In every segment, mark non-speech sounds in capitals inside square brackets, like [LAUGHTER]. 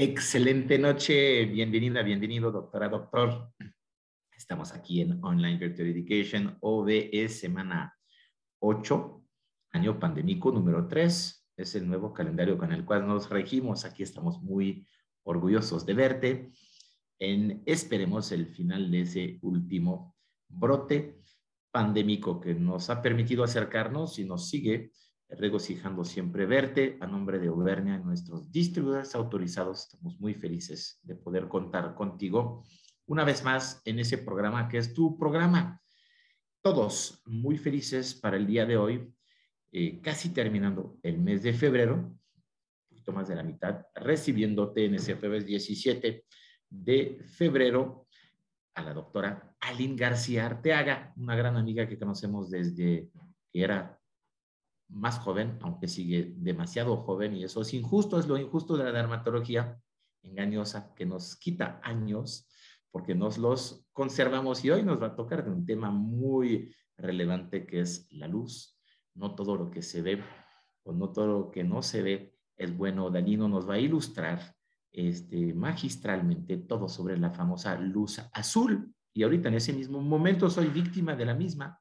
Excelente noche, bienvenida, bienvenido, doctora, doctor. Estamos aquí en Online Virtual Education, OBE, semana 8, año pandémico número 3. Es el nuevo calendario con el cual nos regimos. Aquí estamos muy orgullosos de verte. En, esperemos el final de ese último brote pandémico que nos ha permitido acercarnos y nos sigue regocijando siempre verte. A nombre de Obernia, nuestros distribuidores autorizados, estamos muy felices de poder contar contigo una vez más en ese programa que es tu programa. Todos muy felices para el día de hoy, eh, casi terminando el mes de febrero, un poquito más de la mitad, recibiéndote en ese 17 de febrero a la doctora Aline García Arteaga, una gran amiga que conocemos desde que era más joven, aunque sigue demasiado joven, y eso es injusto, es lo injusto de la dermatología engañosa, que nos quita años porque nos los conservamos y hoy nos va a tocar de un tema muy relevante que es la luz. No todo lo que se ve o no todo lo que no se ve es bueno. danino nos va a ilustrar este, magistralmente todo sobre la famosa luz azul. Y ahorita en ese mismo momento soy víctima de la misma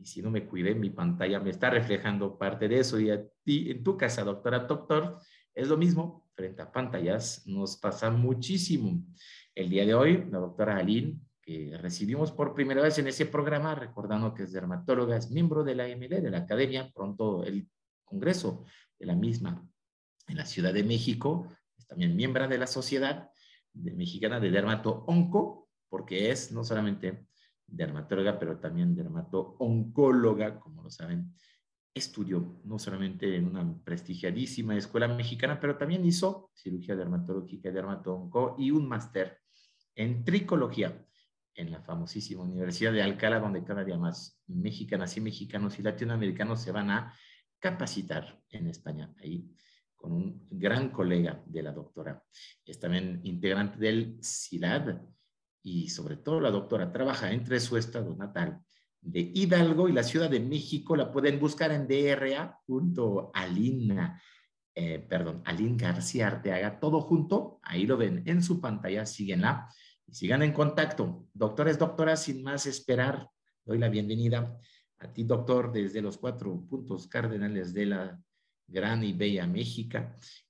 y si no me cuide, mi pantalla me está reflejando parte de eso. Y a ti, en tu casa, doctora, doctor, es lo mismo. Frente a pantallas nos pasa muchísimo. El día de hoy, la doctora Aline, que recibimos por primera vez en ese programa, recordando que es dermatóloga, es miembro de la AMD, de la Academia, pronto el Congreso de la misma en la Ciudad de México, es también miembro de la Sociedad Mexicana de Dermato Onco, porque es no solamente dermatóloga, pero también dermato-oncóloga, como lo saben. Estudió no solamente en una prestigiadísima escuela mexicana, pero también hizo cirugía dermatológica y dermato y un máster en tricología en la famosísima Universidad de Alcalá, donde cada día más mexicanas y mexicanos y latinoamericanos se van a capacitar en España, ahí con un gran colega de la doctora. Es también integrante del CILAD, y sobre todo la doctora trabaja entre su estado natal de Hidalgo y la Ciudad de México. La pueden buscar en dra.alina, eh, perdón, Alin García Arteaga, todo junto. Ahí lo ven en su pantalla, síguenla y sigan en contacto. Doctores, doctoras, sin más esperar, doy la bienvenida a ti, doctor, desde los cuatro puntos cardenales de la gran y bella México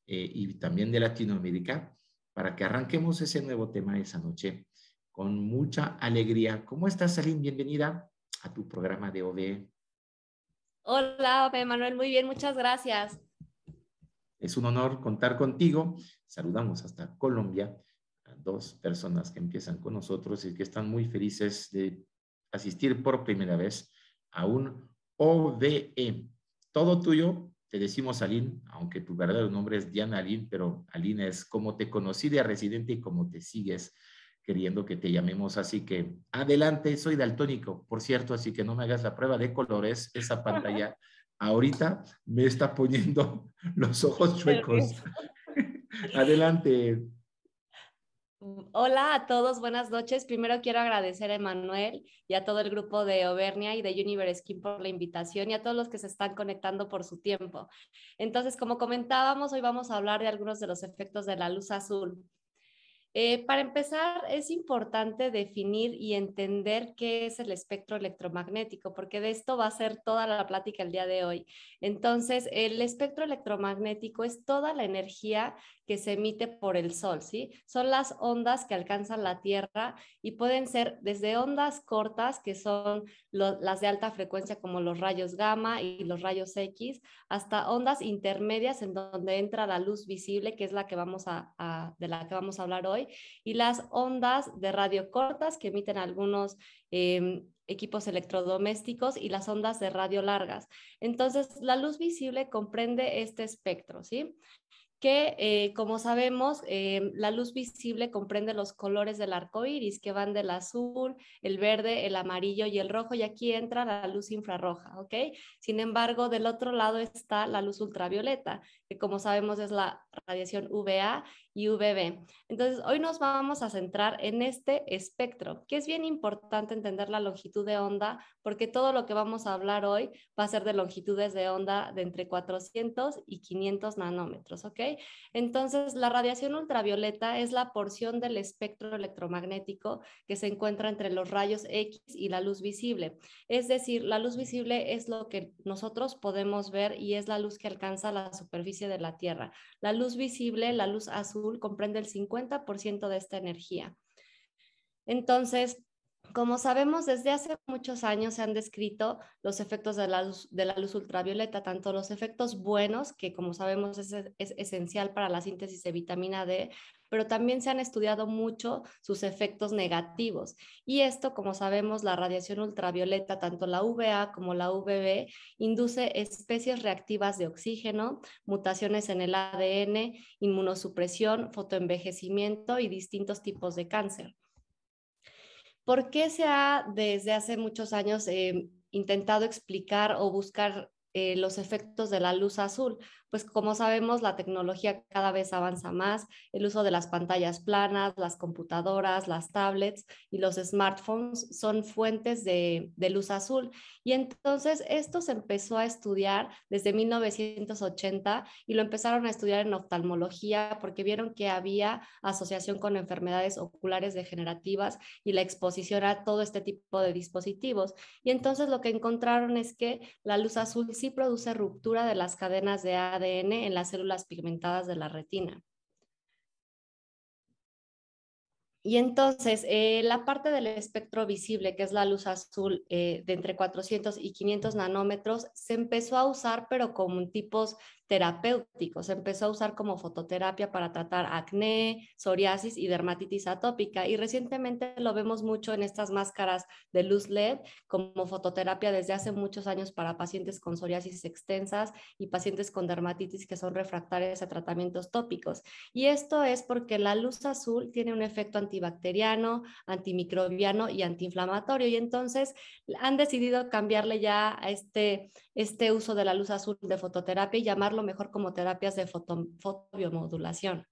eh, y también de Latinoamérica, para que arranquemos ese nuevo tema esa noche con mucha alegría. ¿Cómo estás, Salín? Bienvenida a tu programa de OVE. Hola, Manuel, muy bien, muchas gracias. Es un honor contar contigo. Saludamos hasta Colombia a dos personas que empiezan con nosotros y que están muy felices de asistir por primera vez a un OVE. Todo tuyo, te decimos Aline, aunque tu verdadero nombre es Diana Aline, pero Aline es como te conocí de residente y como te sigues queriendo que te llamemos así que adelante, soy daltónico, por cierto, así que no me hagas la prueba de colores, esa pantalla [LAUGHS] ahorita me está poniendo [LAUGHS] los ojos chuecos. [LAUGHS] adelante. Hola a todos, buenas noches. Primero quiero agradecer a Emanuel y a todo el grupo de Overnia y de Universe Skin por la invitación y a todos los que se están conectando por su tiempo. Entonces, como comentábamos, hoy vamos a hablar de algunos de los efectos de la luz azul. Eh, para empezar, es importante definir y entender qué es el espectro electromagnético, porque de esto va a ser toda la plática el día de hoy. Entonces, el espectro electromagnético es toda la energía que se emite por el Sol, ¿sí? Son las ondas que alcanzan la Tierra y pueden ser desde ondas cortas, que son las de alta frecuencia como los rayos gamma y los rayos X, hasta ondas intermedias en donde entra la luz visible, que es la que vamos a, de la que vamos a hablar hoy, y las ondas de radio cortas que emiten algunos... Em, equipos electrodomésticos y las ondas de radio largas. Entonces, la luz visible comprende este espectro, ¿sí? que, eh, como sabemos, eh, la luz visible comprende los colores del arco iris, que van del azul, el verde, el amarillo y el rojo, y aquí entra la luz infrarroja, ¿ok? Sin embargo, del otro lado está la luz ultravioleta, que como sabemos es la radiación UVA, UVB. Entonces, hoy nos vamos a centrar en este espectro, que es bien importante entender la longitud de onda, porque todo lo que vamos a hablar hoy va a ser de longitudes de onda de entre 400 y 500 nanómetros, ¿ok? Entonces, la radiación ultravioleta es la porción del espectro electromagnético que se encuentra entre los rayos X y la luz visible. Es decir, la luz visible es lo que nosotros podemos ver y es la luz que alcanza la superficie de la Tierra. La luz visible, la luz azul, comprende el 50% de esta energía. Entonces, como sabemos, desde hace muchos años se han descrito los efectos de la luz, ultravioleta, tanto los efectos buenos, que como sabemos es, esencial para la síntesis de vitamina D, pero también se han estudiado mucho sus efectos negativos. Y esto, como sabemos, la radiación ultravioleta, tanto la UVA como la UVB, induce especies reactivas de oxígeno, mutaciones en el ADN, inmunosupresión, fotoenvejecimiento y distintos tipos de cáncer. ¿Por qué se ha desde hace muchos años eh, intentado explicar o buscar eh, los efectos de la luz azul? pues como sabemos, la tecnología cada vez avanza más, el uso de las pantallas planas, las computadoras, las tablets y los smartphones son fuentes de, luz azul. Y entonces esto se empezó a estudiar desde 1980 y lo empezaron a estudiar en oftalmología porque vieron que había asociación con enfermedades oculares degenerativas y la exposición a todo este tipo de dispositivos. Y entonces lo que encontraron es que la luz azul sí produce ruptura de las cadenas de ADN ADN en las células pigmentadas de la retina. Y entonces, eh, la parte del espectro visible, que es la luz azul eh, de entre 400 y 500 nanómetros, se empezó a usar, pero con tipos terapéuticos. Empezó a usar como fototerapia para tratar acné, psoriasis y dermatitis atópica. Y recientemente lo vemos mucho en estas máscaras de luz LED como fototerapia desde hace muchos años para pacientes con psoriasis extensas y pacientes con dermatitis que son refractarios a tratamientos tópicos. Y esto es porque la luz azul tiene un efecto antibacteriano, antimicrobiano y antiinflamatorio. Y entonces han decidido cambiarle ya a este, este uso de la luz azul de fototerapia y llamarlo mejor como terapias de fotobiomodulación.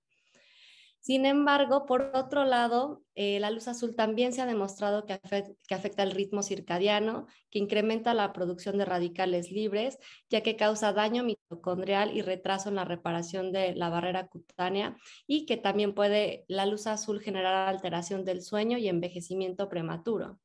Sin embargo, por otro lado, eh, la luz azul también se ha demostrado que, que, afecta el ritmo circadiano, que incrementa la producción de radicales libres, ya que causa daño mitocondrial y retraso en la reparación de la barrera cutánea y que también puede la luz azul generar alteración del sueño y envejecimiento prematuro.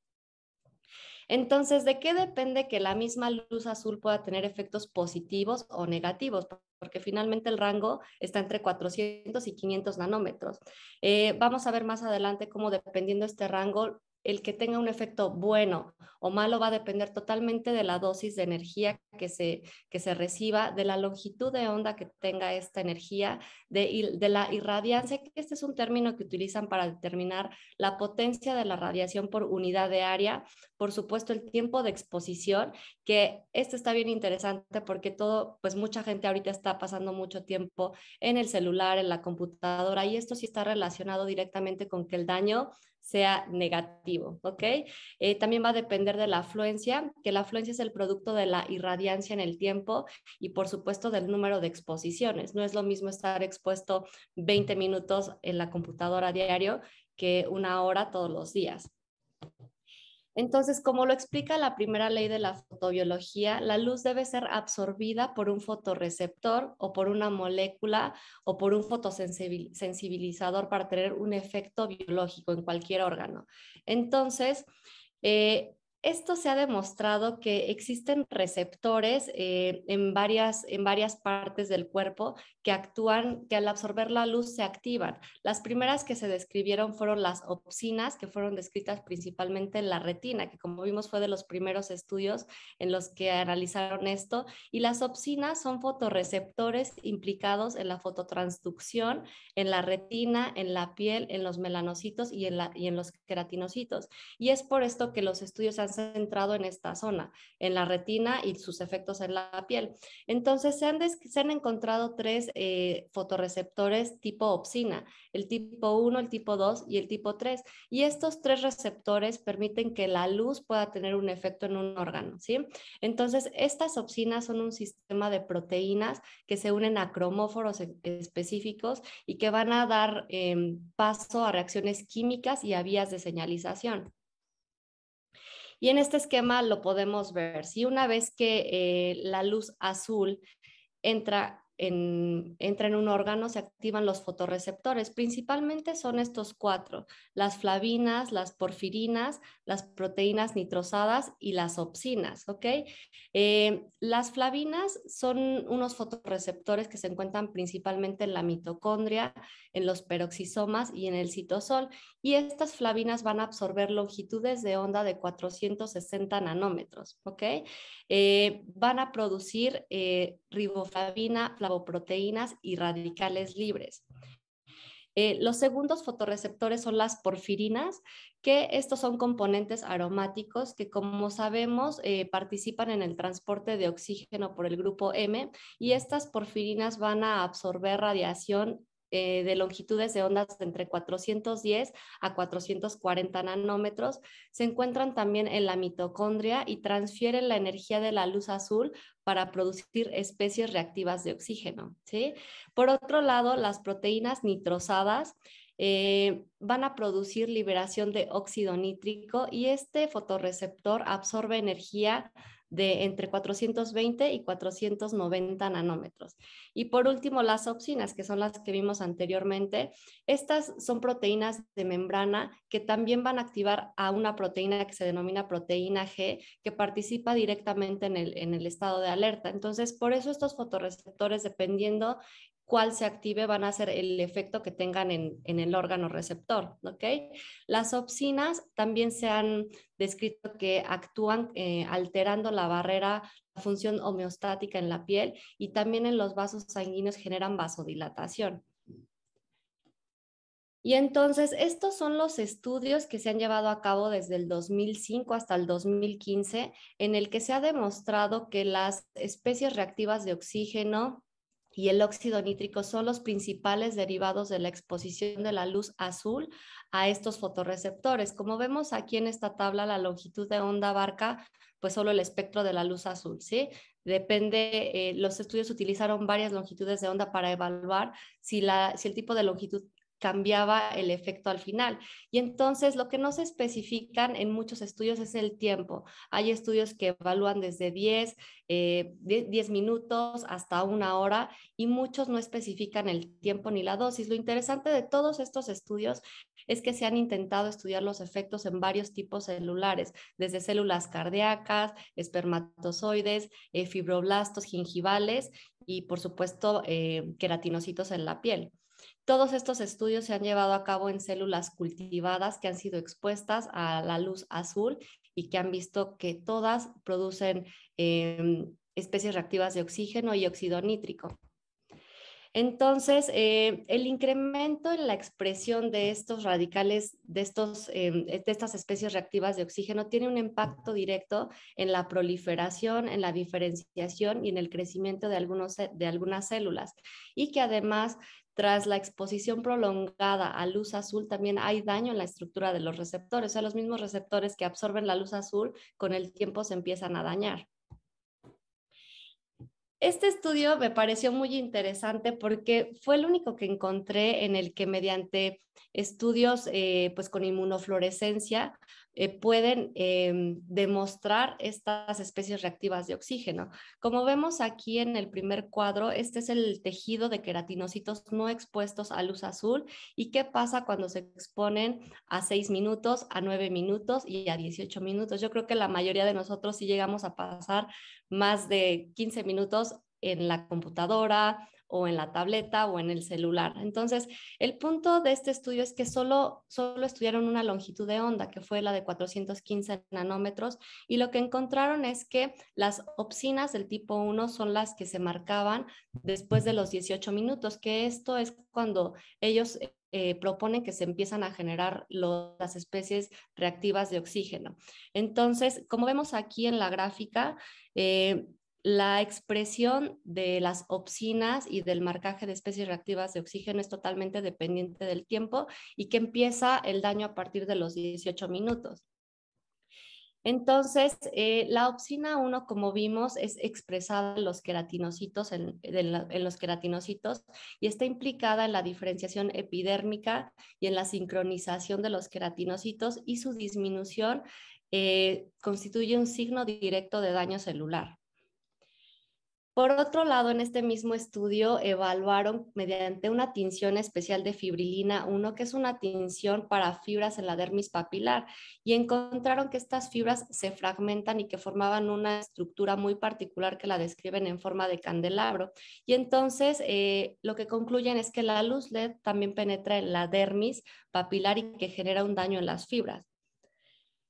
Entonces, ¿de qué depende que la misma luz azul pueda tener efectos positivos o negativos? porque finalmente el rango está entre 400 y 500 nanómetros. Eh, vamos a ver más adelante cómo dependiendo este rango, el que tenga un efecto bueno o malo va a depender totalmente de la dosis de energía que se, que se reciba, de la longitud de onda que tenga esta energía, de, la irradiancia, que este es un término que utilizan para determinar la potencia de la radiación por unidad de área, por supuesto el tiempo de exposición, que esto está bien interesante porque todo, pues mucha gente ahorita está pasando mucho tiempo en el celular, en la computadora, y esto sí está relacionado directamente con que el daño sea negativo, ¿ok? Eh, también va a depender de la afluencia, que la afluencia es el producto de la irradiancia en el tiempo y por supuesto del número de exposiciones. No es lo mismo estar expuesto 20 minutos en la computadora diario que una hora todos los días. Entonces, como lo explica la primera ley de la fotobiología, la luz debe ser absorbida por un fotorreceptor o por una molécula o por un fotosensibilizador para tener un efecto biológico en cualquier órgano. Entonces, eh, esto se ha demostrado que existen receptores eh, en, varias, en varias partes del cuerpo que actúan, que al absorber la luz se activan. Las primeras que se describieron fueron las opsinas, que fueron descritas principalmente en la retina, que como vimos fue de los primeros estudios en los que analizaron esto. Y las opsinas son fotorreceptores implicados en la fototransducción, en la retina, en la piel, en los melanocitos y en, y en los queratinocitos. Y es por esto que los estudios han centrado en esta zona, en la retina y sus efectos en la piel. Entonces, se han, encontrado tres eh, fotoreceptores tipo opsina, el tipo 1, el tipo 2 y el tipo 3. Y estos tres receptores permiten que la luz pueda tener un efecto en un órgano, ¿sí? Entonces, estas opsinas son un sistema de proteínas que se unen a cromóforos e, específicos y que van a dar em, paso a reacciones químicas y a vías de señalización. Y en este esquema lo podemos ver. Si una vez que eh, la luz azul entra entra en un órgano se activan los fotorreceptores. Principalmente son estos cuatro, las flavinas, las porfirinas, las proteínas nitrosadas y las opsinas. ¿okay? Eh, las flavinas son unos fotorreceptores que se encuentran principalmente en la mitocondria, en los peroxisomas y en el citosol. Y estas flavinas van a absorber longitudes de onda de 460 nanómetros. ¿okay? Eh, van a producir eh, riboflavina, proteínas y radicales libres. Eh, los segundos fotorreceptores son las porfirinas, que estos son componentes aromáticos que, como sabemos, eh, participan en el transporte de oxígeno por el grupo M y estas porfirinas van a absorber radiación eh, de longitudes de ondas de entre 410 a 440 nanómetros, se encuentran también en la mitocondria y transfieren la energía de la luz azul para producir especies reactivas de oxígeno. ¿sí? Por otro lado, las proteínas nitrosadas eh, van a producir liberación de óxido nítrico y este fotorreceptor absorbe energía de entre 420 y 490 nanómetros. Y por último, las opsinas, que son las que vimos anteriormente. Estas son proteínas de membrana que también van a activar a una proteína que se denomina proteína G, que participa directamente en el, en el estado de alerta. Entonces, por eso estos fotorreceptores, dependiendo cuál se active van a ser el efecto que tengan en, el órgano receptor. Las opsinas también se han descrito que actúan eh, alterando la barrera, la función homeostática en la piel y también en los vasos sanguíneos generan vasodilatación. Y entonces, estos son los estudios que se han llevado a cabo desde el 2005 hasta el 2015, en el que se ha demostrado que las especies reactivas de oxígeno, y el óxido nítrico son los principales derivados de la exposición de la luz azul a estos fotorreceptores. Como vemos aquí en esta tabla, la longitud de onda abarca pues solo el espectro de la luz azul, ¿sí? Depende, eh, los estudios utilizaron varias longitudes de onda para evaluar si, la, si el tipo de longitud cambiaba el efecto al final. Y entonces lo que no se especifican en muchos estudios es el tiempo. Hay estudios que evalúan desde 10, 10 eh, minutos hasta una hora y muchos no especifican el tiempo ni la dosis. Lo interesante de todos estos estudios es que se han intentado estudiar los efectos en varios tipos celulares, desde células cardíacas, espermatozoides, eh, fibroblastos, gingivales y por supuesto eh, queratinocitos en la piel. Todos estos estudios se han llevado a cabo en células cultivadas que han sido expuestas a la luz azul y que han visto que todas producen em, especies reactivas de oxígeno y óxido nítrico. Entonces, eh, el incremento en la expresión de estos radicales, de, estos, em, de estas especies reactivas de oxígeno, tiene un impacto directo en la proliferación, en la diferenciación y en el crecimiento de, algunos, de algunas células, y que además tras la exposición prolongada a luz azul, también hay daño en la estructura de los receptores. O sea, los mismos receptores que absorben la luz azul con el tiempo se empiezan a dañar. Este estudio me pareció muy interesante porque fue el único que encontré en el que mediante estudios eh, pues con inmunofluorescencia eh, pueden em, demostrar estas especies reactivas de oxígeno. Como vemos aquí en el primer cuadro, este es el tejido de queratinocitos no expuestos a luz azul y qué pasa cuando se exponen a 6 minutos, a 9 minutos y a 18 minutos. Yo creo que la mayoría de nosotros sí llegamos a pasar más de 15 minutos en la computadora, o en la tableta o en el celular. Entonces, el punto de este estudio es que solo, solo estudiaron una longitud de onda, que fue la de 415 nanómetros, y lo que encontraron es que las opsinas del tipo 1 son las que se marcaban después de los 18 minutos, que esto es cuando ellos eh, proponen que se empiezan a generar las especies reactivas de oxígeno. Entonces, como vemos aquí en la gráfica, eh, la expresión de las opsinas y del marcaje de especies reactivas de oxígeno es totalmente dependiente del tiempo y que empieza el daño a partir de los 18 minutos. Entonces, eh, la opsina 1, como vimos, es expresada en los queratinocitos, en, los queratinocitos y está implicada en la diferenciación epidérmica y en la sincronización de los queratinocitos y su disminución eh, constituye un signo directo de daño celular. Por otro lado, en este mismo estudio evaluaron mediante una tinción especial de fibrilina 1, que es una tinción para fibras en la dermis papilar, y encontraron que estas fibras se fragmentan y que formaban una estructura muy particular que la describen en forma de candelabro. Y entonces eh, lo que concluyen es que la luz LED también penetra en la dermis papilar y que genera un daño en las fibras.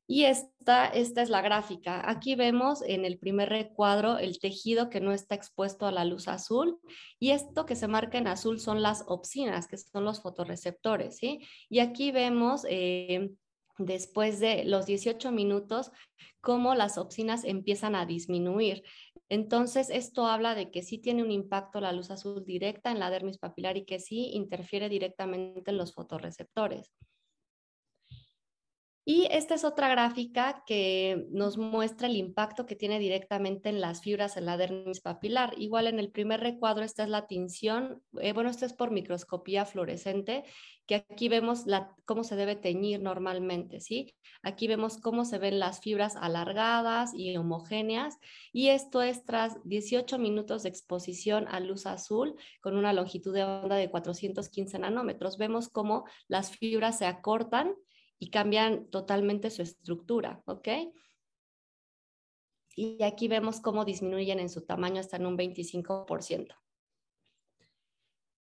Y esta, esta es la gráfica. Aquí vemos en el primer recuadro el tejido que no está expuesto a la luz azul y esto que se marca en azul son las opsinas, que son los fotorreceptores. Y aquí vemos eh, después de los 18 minutos cómo las opsinas empiezan a disminuir. Entonces, esto habla de que sí tiene un impacto la luz azul directa en la dermis papilar y que sí interfiere directamente en los fotorreceptores. Y esta es otra gráfica que nos muestra el impacto que tiene directamente en las fibras en la dermis papilar. Igual en el primer recuadro, esta es la tinción, eh, bueno, esto es por microscopía fluorescente, que aquí vemos cómo se debe teñir normalmente, ¿sí? Aquí vemos cómo se ven las fibras alargadas y homogéneas, y esto es tras 18 minutos de exposición a luz azul con una longitud de onda de 415 nanómetros. Vemos cómo las fibras se acortan y cambian totalmente su estructura, ¿ok? Y aquí vemos cómo disminuyen en su tamaño hasta en un 25%.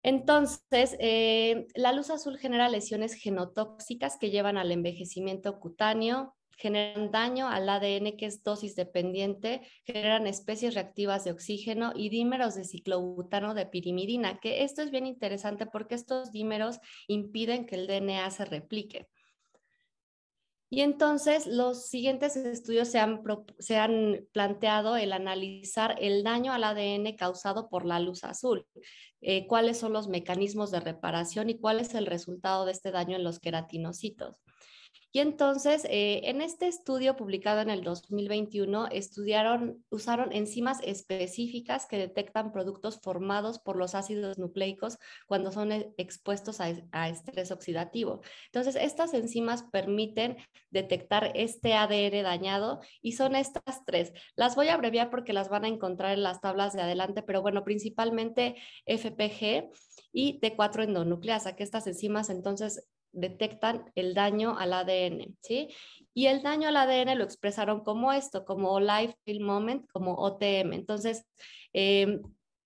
Entonces, eh, la luz azul genera lesiones genotóxicas que llevan al envejecimiento cutáneo, generan daño al ADN que es dosis dependiente, generan especies reactivas de oxígeno y dímeros de ciclobutano de pirimidina, que esto es bien interesante porque estos dímeros impiden que el DNA se replique. Y entonces los siguientes estudios se han, planteado el analizar el daño al ADN causado por la luz azul, eh, cuáles son los mecanismos de reparación y cuál es el resultado de este daño en los queratinocitos. Y entonces, eh, en este estudio publicado en el 2021, estudiaron, usaron enzimas específicas que detectan productos formados por los ácidos nucleicos cuando son e, expuestos a, a estrés oxidativo. Entonces, estas enzimas permiten detectar este ADN dañado y son estas tres. Las voy a abreviar porque las van a encontrar en las tablas de adelante, pero bueno, principalmente FPG y T4 endonucleasa, que estas enzimas entonces detectan el daño al ADN, ¿sí? Y el daño al ADN lo expresaron como esto, como Life Field Moment, como OTM. Entonces, em,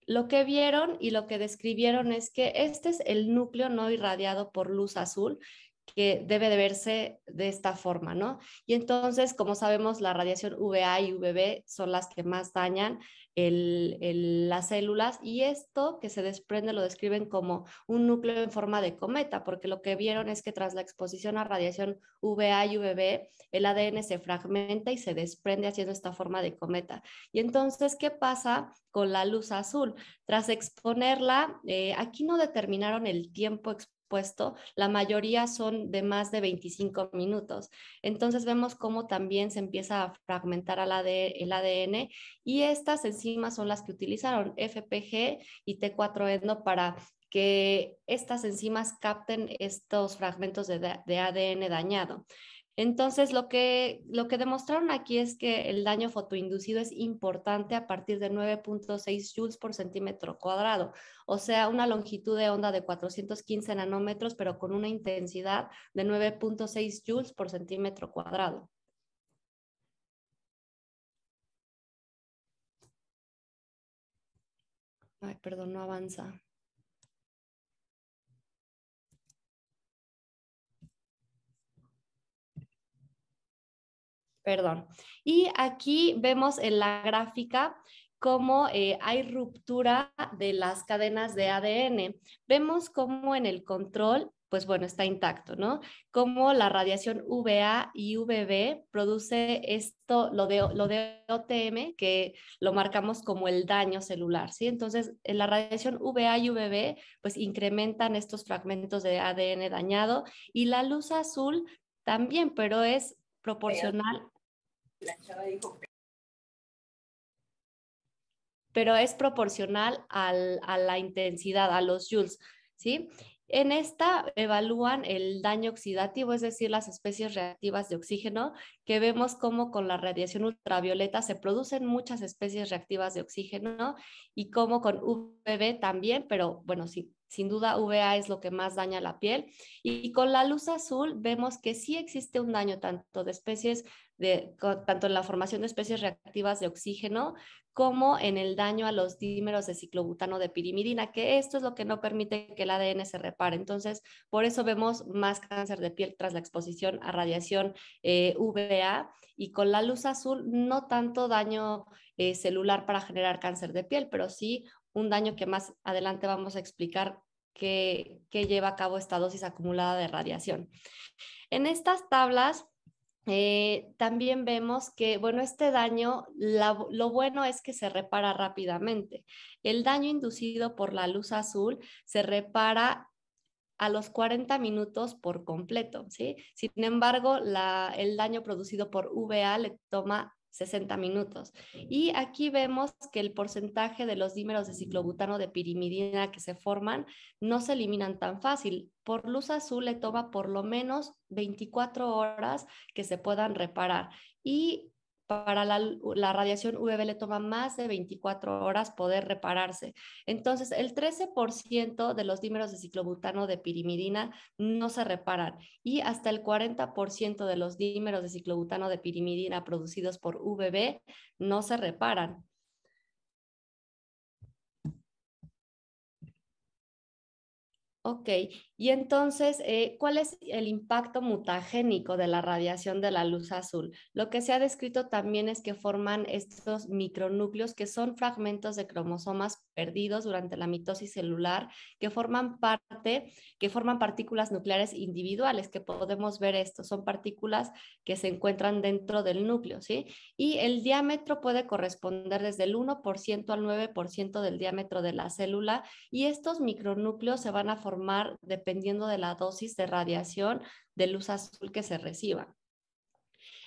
lo que vieron y lo que describieron es que este es el núcleo no irradiado por luz azul, que debe de verse de esta forma, ¿no? Y entonces, como sabemos, la radiación UVA y UVB son las que más dañan las células y esto que se desprende lo describen como un núcleo en forma de cometa, porque lo que vieron es que tras la exposición a radiación UVA y UVB, el ADN se fragmenta y se desprende haciendo esta forma de cometa. Y entonces, ¿qué pasa con la luz azul? Tras exponerla, eh, aquí no determinaron el tiempo puesto, la mayoría son de más de 25 minutos. Entonces vemos cómo también se empieza a fragmentar e, el ADN y estas enzimas son las que utilizaron FPG y T4-endo e para que estas enzimas capten estos fragmentos de ADN dañado. Entonces, lo que, demostraron aquí es que el daño fotoinducido es importante a partir de 9.6 joules por centímetro cuadrado, o sea, una longitud de onda de 415 nanómetros, pero con una intensidad de 9.6 joules por centímetro cuadrado. Ay, perdón, no avanza. Perdón. Y aquí vemos en la gráfica cómo eh, hay ruptura de las cadenas de ADN. Vemos cómo en el control, pues bueno, está intacto, ¿no? Cómo la radiación VA y VB produce esto, lo de, lo de OTM, que lo marcamos como el daño celular, ¿sí? Entonces, la radiación VA y VB, pues incrementan estos fragmentos de ADN dañado y la luz azul también, pero es proporcional pero es proporcional a la intensidad, a los joules, ¿sí? En esta evalúan el daño oxidativo, es decir, las especies reactivas de oxígeno, que vemos como con la radiación ultravioleta se producen muchas especies reactivas de oxígeno y como con UVB también, pero bueno, sí, sin duda, UVA es lo que más daña la piel. Y con la luz azul vemos que sí existe un daño tanto de especies, de, tanto en la formación de especies reactivas de oxígeno como en el daño a los dímeros de ciclobutano de pirimidina, que esto es lo que no permite que el ADN se repare. Entonces, por eso vemos más cáncer de piel tras la exposición a radiación eh, UVA y con la luz azul no tanto daño eh, celular para generar cáncer de piel, pero sí un daño que más adelante vamos a explicar que, lleva a cabo esta dosis acumulada de radiación. En estas tablas eh, también vemos que, bueno, este daño, lo bueno es que se repara rápidamente. El daño inducido por la luz azul se repara a los 40 minutos por completo, ¿sí? Sin embargo, el daño producido por VA le toma 60 minutos. Y aquí vemos que el porcentaje de los dímeros de ciclobutano de pirimidina que se forman no se eliminan tan fácil. Por luz azul le toma por lo menos 24 horas que se puedan reparar. Y para la, radiación UV le toma más de 24 horas poder repararse. Entonces, el 13% de los dímeros de ciclobutano de pirimidina no se reparan y hasta el 40% de los dímeros de ciclobutano de pirimidina producidos por UVB no se reparan. Ok, y entonces, eh, ¿cuál es el impacto mutagénico de la radiación de la luz azul? Lo que se ha descrito también es que forman estos micronúcleos que son fragmentos de cromosomas perdidos durante la mitosis celular que forman parte, que forman partículas nucleares individuales, que podemos ver esto, son partículas que se encuentran dentro del núcleo, ¿sí? Y el diámetro puede corresponder desde el 1% al 9% del diámetro de la célula y estos micronúcleos se van a formar de dependiendo de la dosis de radiación de luz azul que se reciba.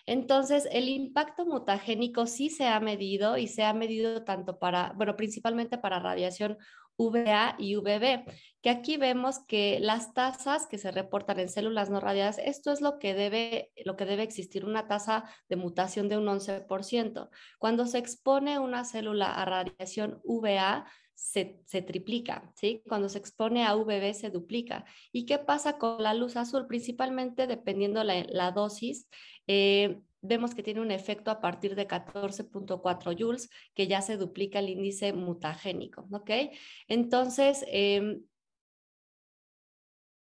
Entonces, el impacto mutagénico sí se ha medido y se ha medido tanto para, bueno, principalmente para radiación VA y VB, que aquí vemos que las tasas que se reportan en células no radiadas, esto es lo que debe, lo que debe existir, una tasa de mutación de un 11%. Cuando se expone una célula a radiación VA, se, triplica, ¿sí? Cuando se expone a UVB se duplica. ¿Y qué pasa con la luz azul? Principalmente dependiendo la, la dosis, eh, vemos que tiene un efecto a partir de 14.4 joules, que ya se duplica el índice mutagénico, ¿ok? Entonces, em,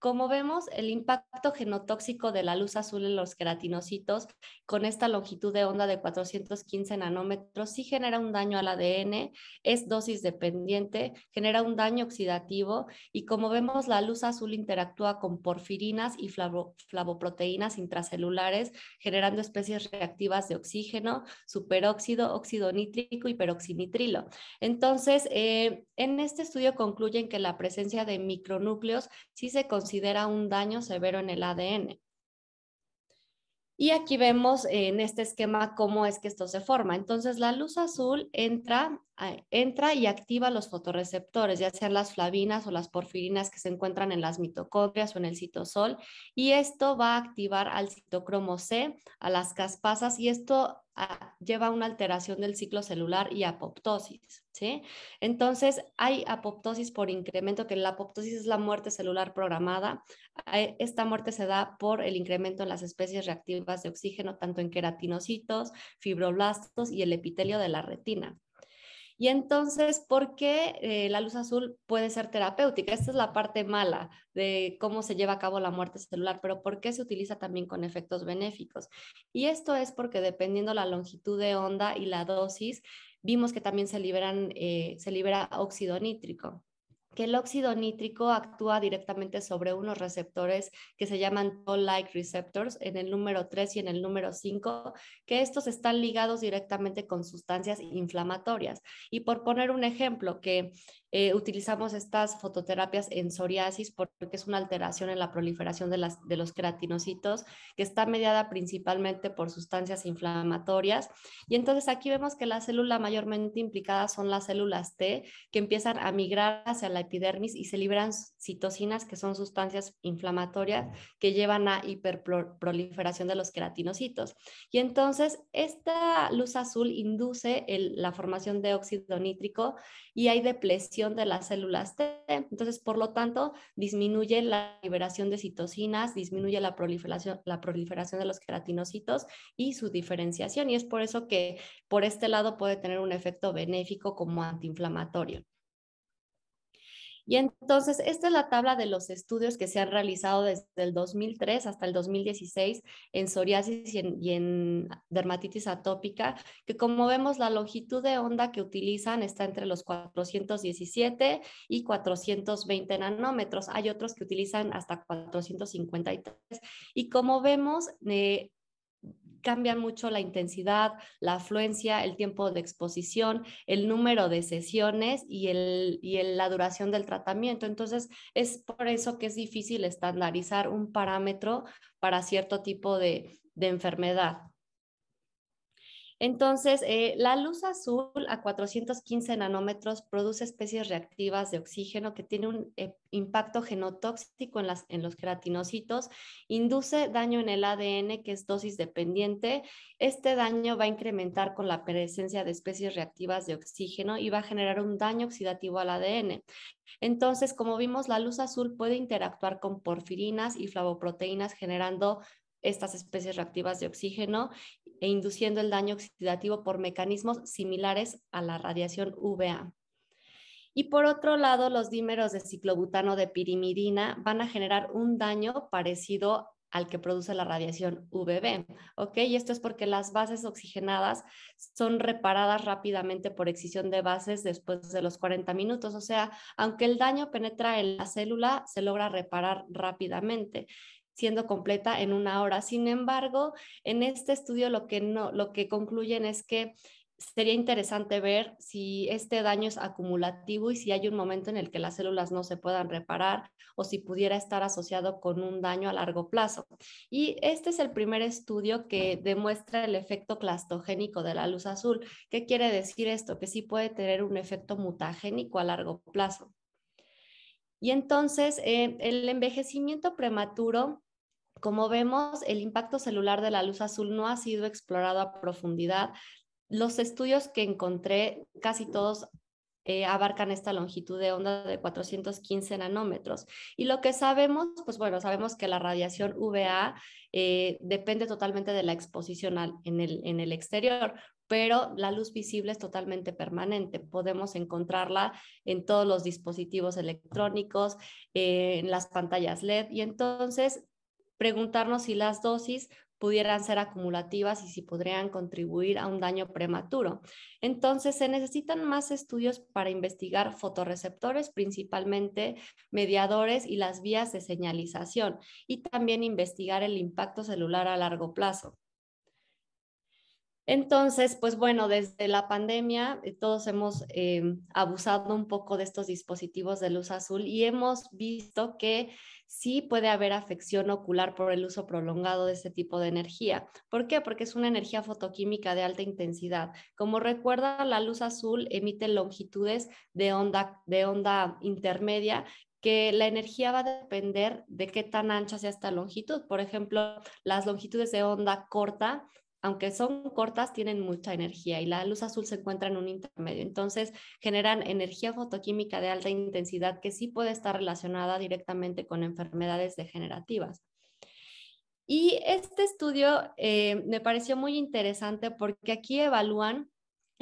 como vemos, el impacto genotóxico de la luz azul en los queratinocitos con esta longitud de onda de 415 nanómetros sí genera un daño al ADN, es dosis dependiente, genera un daño oxidativo y como vemos, la luz azul interactúa con porfirinas y flavoproteínas intracelulares, generando especies reactivas de oxígeno, superóxido, óxido nítrico y peroxinitrilo. Entonces, eh, en este estudio concluyen que la presencia de micronúcleos sí se considera considera un daño severo en el ADN. Y aquí vemos eh, en este esquema cómo es que esto se forma. Entonces la luz azul entra entra y activa los fotorreceptores, ya sean las flavinas o las porfirinas que se encuentran en las mitocondrias o en el citosol, y esto va a activar al citocromo C, a las caspasas, y esto ah, lleva a una alteración del ciclo celular y apoptosis. Entonces, hay apoptosis por incremento, que la apoptosis es la muerte celular programada. Esta muerte se da por el incremento en las especies reactivas de oxígeno, tanto en queratinocitos, fibroblastos y el epitelio de la retina. Y entonces, ¿por qué eh, la luz azul puede ser terapéutica? Esta es la parte mala de cómo se lleva a cabo la muerte celular, pero ¿por qué se utiliza también con efectos benéficos? Y esto es porque dependiendo la longitud de onda y la dosis, vimos que también se, liberan, eh, se libera óxido nítrico que el óxido nítrico actúa directamente sobre unos receptores que se llaman toll-like receptors en el número 3 y en el número 5, que estos están ligados directamente con sustancias inflamatorias. Y por poner un ejemplo, que eh, utilizamos estas fototerapias en psoriasis porque es una alteración en la proliferación de, las, de los queratinocitos que está mediada principalmente por sustancias inflamatorias. Y entonces aquí vemos que la célula mayormente implicada son las células T que empiezan a migrar hacia la epidermis y se liberan citocinas que son sustancias inflamatorias que llevan a hiperproliferación de los queratinocitos. Y entonces esta luz azul induce la formación de óxido nítrico y hay depresión de las células T. Entonces, por lo tanto, disminuye la liberación de citocinas, disminuye la proliferación, la proliferación de los queratinocitos y su diferenciación. Y es por eso que por este lado puede tener un efecto benéfico como antiinflamatorio. Y entonces, esta es la tabla de los estudios que se han realizado desde el 2003 hasta el 2016 en psoriasis y en, dermatitis atópica, que como vemos, la longitud de onda que utilizan está entre los 417 y 420 nanómetros. Hay otros que utilizan hasta 453. Y como vemos, eh, cambian mucho la intensidad, la afluencia, el tiempo de exposición, el número de sesiones y, y la duración del tratamiento. Entonces, es por eso que es difícil estandarizar un parámetro para cierto tipo de enfermedad. Entonces, eh, la luz azul a 415 nanómetros produce especies reactivas de oxígeno que tiene un eh, impacto genotóxico en, en los queratinocitos, induce daño en el ADN, que es dosis dependiente. Este daño va a incrementar con la presencia de especies reactivas de oxígeno y va a generar un daño oxidativo al ADN. Entonces, como vimos, la luz azul puede interactuar con porfirinas y flavoproteínas generando estas especies reactivas de oxígeno e induciendo el daño oxidativo por mecanismos similares a la radiación UVA. Y por otro lado, los dímeros de ciclobutano de pirimidina van a generar un daño parecido al que produce la radiación UVB. ¿ok? Y esto es porque las bases oxigenadas son reparadas rápidamente por excisión de bases después de los 40 minutos. O sea, aunque el daño penetra en la célula, se logra reparar rápidamente siendo completa en una hora. Sin embargo, en este estudio lo que, no, lo que concluyen es que sería interesante ver si este daño es acumulativo y si hay un momento en el que las células no se puedan reparar o si pudiera estar asociado con un daño a largo plazo. Y este es el primer estudio que demuestra el efecto clastogénico de la luz azul. ¿Qué quiere decir esto? Que sí puede tener un efecto mutagénico a largo plazo. Y entonces, eh, el envejecimiento prematuro como vemos, el impacto celular de la luz azul no ha sido explorado a profundidad. Los estudios que encontré, casi todos eh, abarcan esta longitud de onda de 415 nanómetros. Y lo que sabemos, pues bueno, sabemos que la radiación UVA eh, depende totalmente de la exposición en, el, exterior, pero la luz visible es totalmente permanente. Podemos encontrarla en todos los dispositivos electrónicos, eh, en las pantallas LED y entonces preguntarnos si las dosis pudieran ser acumulativas y si podrían contribuir a un daño prematuro. Entonces, se necesitan más estudios para investigar fotorreceptores, principalmente mediadores y las vías de señalización, y también investigar el impacto celular a largo plazo. Entonces, pues bueno, desde la pandemia eh, todos hemos em, abusado un poco de estos dispositivos de luz azul y hemos visto que sí puede haber afección ocular por el uso prolongado de este tipo de energía. ¿Por qué? Porque es una energía fotoquímica de alta intensidad. Como recuerda, la luz azul emite longitudes de onda, de onda intermedia que la energía va a depender de qué tan ancha sea esta longitud. Por ejemplo, las longitudes de onda corta aunque son cortas, tienen mucha energía y la luz azul se encuentra en un intermedio. Entonces, generan energía fotoquímica de alta intensidad que sí puede estar relacionada directamente con enfermedades degenerativas. Y este estudio eh, me pareció muy interesante porque aquí evalúan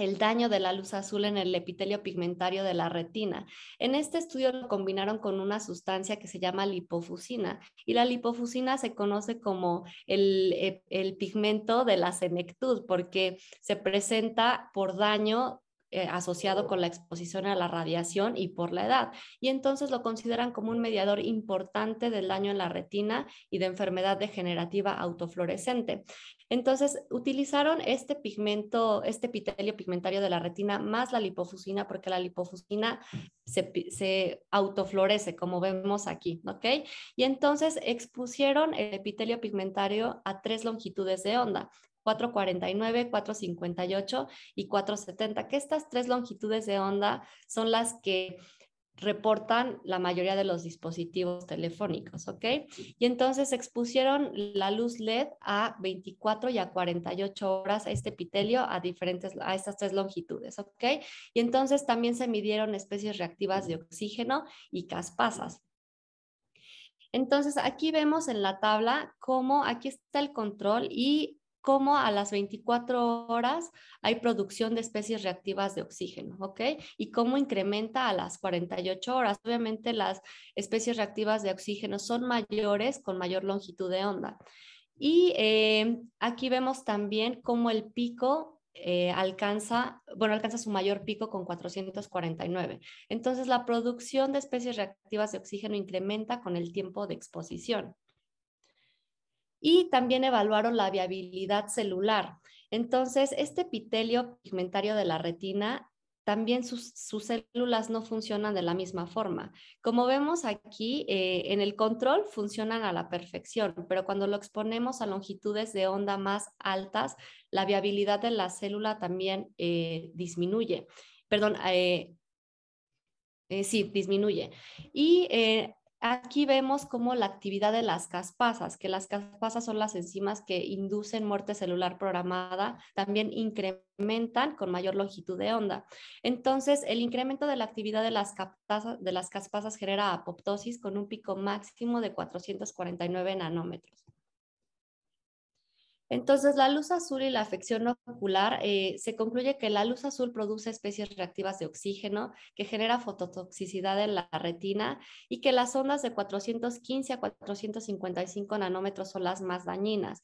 el daño de la luz azul en el epitelio pigmentario de la retina. En este estudio lo combinaron con una sustancia que se llama lipofusina y la lipofusina se conoce como el, eh, pigmento de la senectud porque se presenta por daño eh, asociado con la exposición a la radiación y por la edad. Y entonces lo consideran como un mediador importante del daño en la retina y de enfermedad degenerativa autofluorescente. Entonces utilizaron este pigmento, este epitelio pigmentario de la retina más la lipofusina porque la lipofusina se, se autoflorece como vemos aquí, ¿ok? Y entonces expusieron el epitelio pigmentario a tres longitudes de onda. 449, 458 y 470, que estas tres longitudes de onda son las que reportan la mayoría de los dispositivos telefónicos, ¿ok? Y entonces expusieron la luz LED a 24 y a 48 horas a este epitelio a diferentes, a estas tres longitudes, ¿ok? Y entonces también se midieron especies reactivas de oxígeno y caspasas. Entonces aquí vemos en la tabla cómo aquí está el control y cómo a las 24 horas hay producción de especies reactivas de oxígeno, ¿ok? Y cómo incrementa a las 48 horas. Obviamente las especies reactivas de oxígeno son mayores con mayor longitud de onda. Y eh, aquí vemos también cómo el pico eh, alcanza, bueno, alcanza su mayor pico con 449. Entonces, la producción de especies reactivas de oxígeno incrementa con el tiempo de exposición y también evaluaron la viabilidad celular. Entonces, este epitelio pigmentario de la retina también sus, células no funcionan de la misma forma. Como vemos aquí, eh, en el control funcionan a la perfección, pero cuando lo exponemos a longitudes de onda más altas, la viabilidad de la célula también eh, disminuye. Perdón, eh, sí, disminuye. Y Aquí vemos cómo la actividad de las caspasas, que las caspasas son las enzimas que inducen muerte celular programada, también incrementan con mayor longitud de onda. Entonces, el incremento de la actividad de las, de las caspasas genera apoptosis con un pico máximo de 449 nanómetros. Entonces, la luz azul y la afección ocular, eh, se concluye que la luz azul produce especies reactivas de oxígeno, que genera fototoxicidad en la retina y que las ondas de 415 a 455 nanómetros son las más dañinas.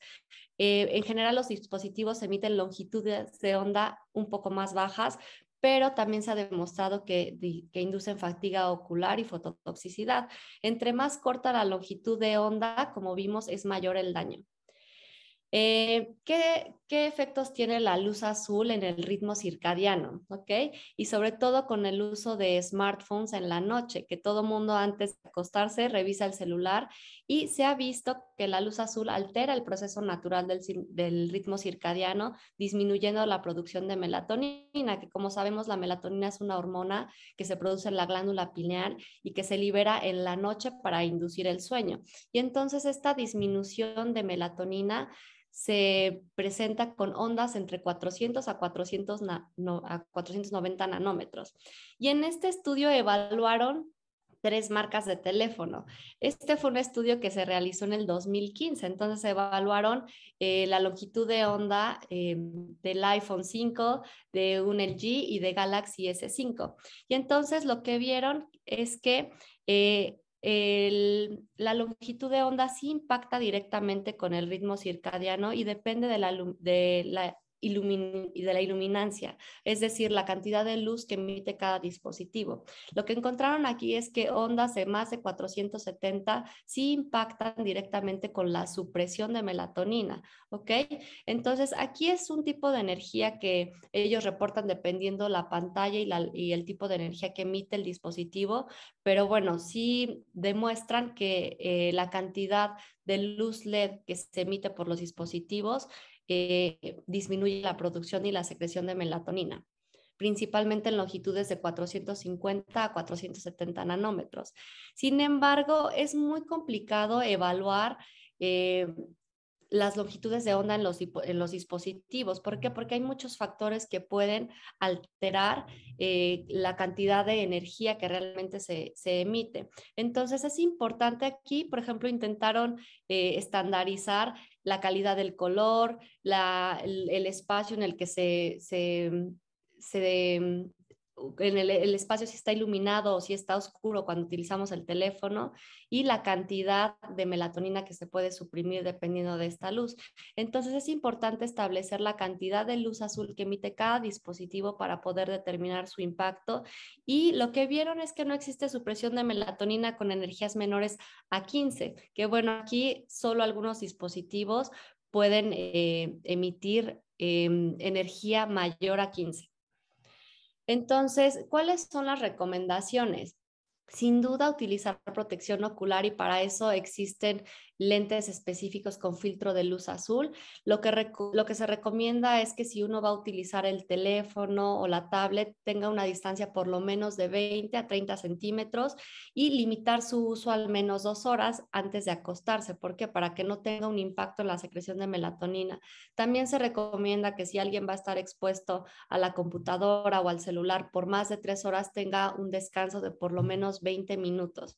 Eh, en general, los dispositivos emiten longitudes de onda un poco más bajas, pero también se ha demostrado que, que, inducen fatiga ocular y fototoxicidad. Entre más corta la longitud de onda, como vimos, es mayor el daño. Eh, ¿qué, efectos tiene la luz azul en el ritmo circadiano? ¿Okay? Y sobre todo con el uso de smartphones en la noche, que todo mundo antes de acostarse revisa el celular y se ha visto que la luz azul altera el proceso natural del, del ritmo circadiano, disminuyendo la producción de melatonina, que como sabemos la melatonina es una hormona que se produce en la glándula pineal y que se libera en la noche para inducir el sueño. Y entonces esta disminución de melatonina se presenta con ondas entre 400 a, 400 a 490 nanómetros. Y en este estudio evaluaron tres marcas de teléfono. Este fue un estudio que se realizó en el 2015, entonces evaluaron eh, la longitud de onda eh, del iPhone 5, de un LG y de Galaxy S5. Y entonces lo que vieron es que eh, el, la longitud de onda sí impacta directamente con el ritmo circadiano y depende de la, de la y de la iluminancia, es decir, la cantidad de luz que emite cada dispositivo. Lo que encontraron aquí es que ondas de más de 470 sí impactan directamente con la supresión de melatonina, ¿ok? Entonces, aquí es un tipo de energía que ellos reportan dependiendo la pantalla y, el tipo de energía que emite el dispositivo, pero bueno, sí demuestran que eh, la cantidad de luz LED que se emite por los dispositivos eh, disminuye la producción y la secreción de melatonina, principalmente en longitudes de 450 a 470 nanómetros. Sin embargo, es muy complicado evaluar eh, las longitudes de onda en los, dispositivos. ¿Por qué? Porque hay muchos factores que pueden alterar eh, la cantidad de energía que realmente se, emite. Entonces es importante aquí, por ejemplo, intentaron estandarizar la calidad del color, la, el, espacio en el que se, se, se en el, espacio si está iluminado o si está oscuro cuando utilizamos el teléfono y la cantidad de melatonina que se puede suprimir dependiendo de esta luz. Entonces es importante establecer la cantidad de luz azul que emite cada dispositivo para poder determinar su impacto y lo que vieron es que no existe supresión de melatonina con energías menores a 15, que bueno, aquí solo algunos dispositivos pueden eh, emitir em, energía mayor a 15. Entonces, ¿cuáles son las recomendaciones? Sin duda utilizar protección ocular y para eso existen lentes específicos con filtro de luz azul. Lo que, se recomienda es que si uno va a utilizar el teléfono o la tablet, tenga una distancia por lo menos de 20 a 30 centímetros y limitar su uso al menos dos horas antes de acostarse. porque Para que no tenga un impacto en la secreción de melatonina. También se recomienda que si alguien va a estar expuesto a la computadora o al celular por más de tres horas, tenga un descanso de por lo menos 20 minutos.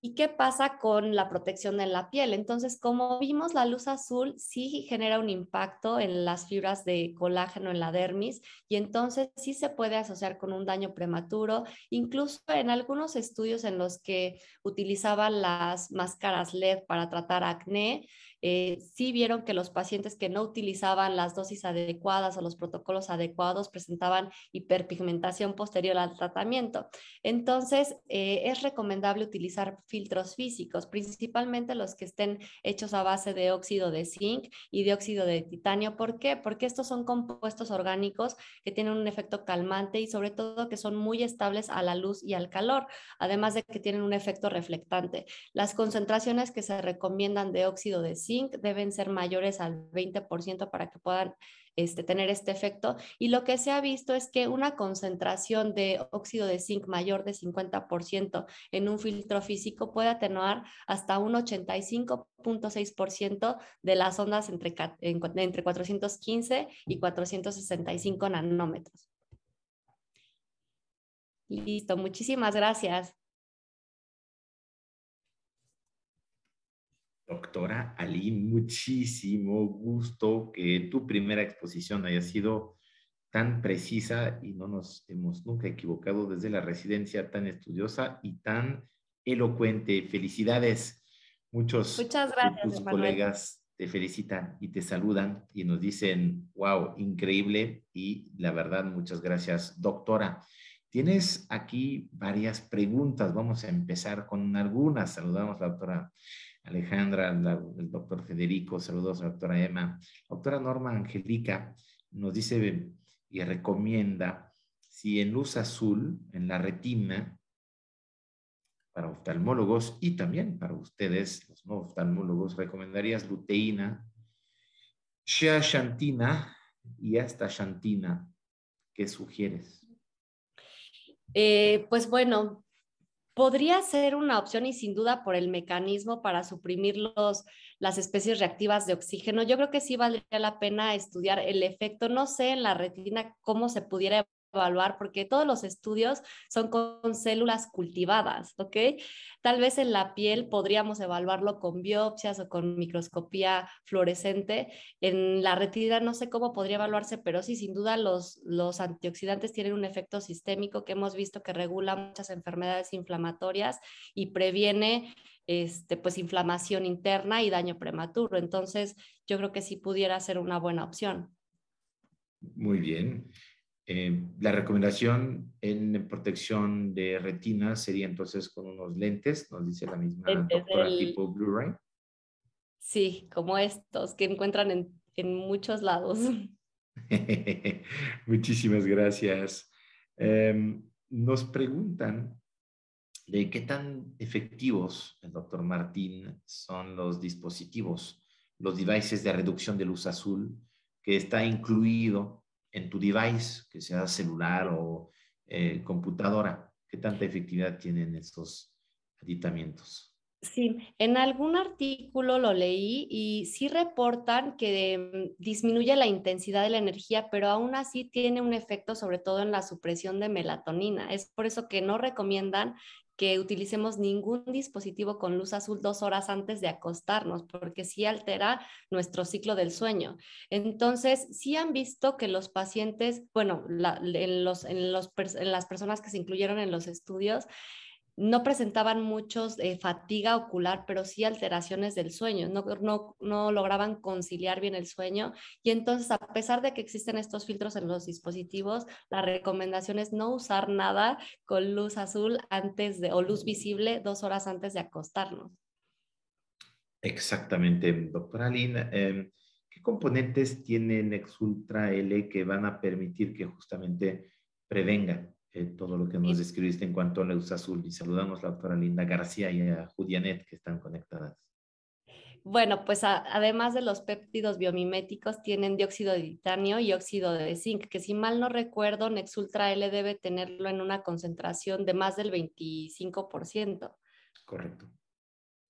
¿Y qué pasa con la protección de la piel? Entonces, como vimos, la luz azul sí genera un impacto en las fibras de colágeno en la dermis y entonces sí se puede asociar con un daño prematuro. Incluso en algunos estudios en los que utilizaban las máscaras LED para tratar acné, eh, sí vieron que los pacientes que no utilizaban las dosis adecuadas o los protocolos adecuados presentaban hiperpigmentación posterior al tratamiento. Entonces, eh, es recomendable utilizar filtros físicos, principalmente los que estén hechos a base de óxido de zinc y de óxido de titanio. ¿Por qué? Porque estos son compuestos orgánicos que tienen un efecto calmante y sobre todo que son muy estables a la luz y al calor, además de que tienen un efecto reflectante. Las concentraciones que se recomiendan de óxido de zinc deben ser mayores al 20% para que puedan este, tener este efecto. Y lo que se ha visto es que una concentración de óxido de zinc mayor de 50% en un filtro físico puede atenuar hasta un 85.6% de las ondas entre, entre 415 y 465 nanómetros. Listo, muchísimas gracias. Doctora Ali, muchísimo gusto que tu primera exposición haya sido tan precisa y no nos hemos nunca equivocado desde la residencia tan estudiosa y tan elocuente. Felicidades. Muchos Muchas gracias, tus colegas te felicitan y te saludan y nos dicen, wow, increíble y la verdad, muchas gracias, doctora. Tienes aquí varias preguntas, vamos a empezar con algunas. Saludamos a la doctora Alejandra, el doctor Federico, saludos a la doctora Emma. doctora Norma Angelica nos dice y recomienda si en luz azul, en la retina, para oftalmólogos y también para ustedes, los no oftalmólogos, recomendarías luteína, shea shantina y hasta shantina. ¿Qué sugieres? Eh, pues bueno, podría ser una opción y sin duda por el mecanismo para suprimir los, las especies reactivas de oxígeno. Yo creo que sí valdría la pena estudiar el efecto, no sé, en la retina cómo se pudiera evaluar porque todos los estudios son con células cultivadas, ¿ok? Tal vez en la piel podríamos evaluarlo con biopsias o con microscopía fluorescente. En la retina no sé cómo podría evaluarse, pero sí, sin duda los, los antioxidantes tienen un efecto sistémico que hemos visto que regula muchas enfermedades inflamatorias y previene este, pues inflamación interna y daño prematuro. Entonces, yo creo que sí pudiera ser una buena opción. Muy bien. Eh, la recomendación en protección de retina sería entonces con unos lentes, nos dice la misma doctora, tipo Blu-ray. Sí, como estos que encuentran en, muchos lados. [LAUGHS] [LAUGHS] Muchísimas gracias. Em, nos preguntan de qué tan efectivos, el doctor Martín, son los dispositivos, los devices de reducción de luz azul que está incluido en tu device, que sea celular o eh, computadora. ¿Qué tanta efectividad tienen estos aditamientos? Sí, en algún artículo lo leí y sí reportan que mm, disminuye la intensidad de la energía, pero aún así tiene un efecto sobre todo en la supresión de melatonina. Es por eso que no recomiendan que utilicemos ningún dispositivo con luz azul dos horas antes de acostarnos, porque sí altera nuestro ciclo del sueño. Entonces, sí han visto que los pacientes, bueno, en, en las personas que se incluyeron en los estudios, no presentaban muchos eh, fatiga ocular, pero sí alteraciones del sueño, no, lograban conciliar bien el sueño. Y entonces, a pesar de que existen estos filtros en los dispositivos, la recomendación es no usar nada con luz azul antes de, o luz visible dos horas antes de acostarnos. Exactamente, doctora Lina. Em, ¿Qué componentes tiene Nexultra L que van a permitir que justamente prevengan eh, todo lo que nos describiste en cuanto a Luz Azul. Y saludamos a la doctora Linda García y a Judianet que están conectadas. Bueno, pues además de los péptidos biomiméticos, tienen dióxido de titanio y óxido de zinc, que si mal no recuerdo, Nexultra L debe tenerlo en una concentración de más del 25%. Correcto,